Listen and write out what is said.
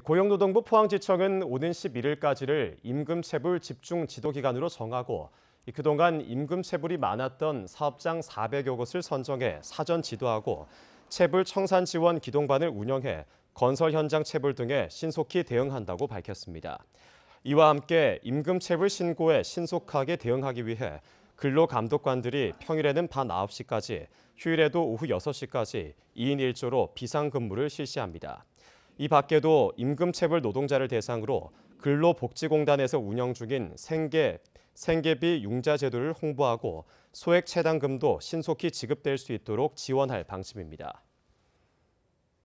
고용노동부 포항지청은 오는 11일까지를 임금체불 집중 지도기간으로 정하고 그동안 임금체불이 많았던 사업장 400여 곳을 선정해 사전 지도하고 체불 청산 지원 기동반을 운영해 건설 현장 체불 등에 신속히 대응한다고 밝혔습니다. 이와 함께 임금체불 신고에 신속하게 대응하기 위해 근로감독관들이 평일에는 밤 9시까지, 휴일에도 오후 6시까지 2인 1조로 비상근무를 실시합니다. 이 밖에도 임금체불 노동자를 대상으로 근로복지공단에서 운영 중인 생계, 생계비 융자 제도를 홍보하고 소액 체당금도 신속히 지급될 수 있도록 지원할 방침입니다.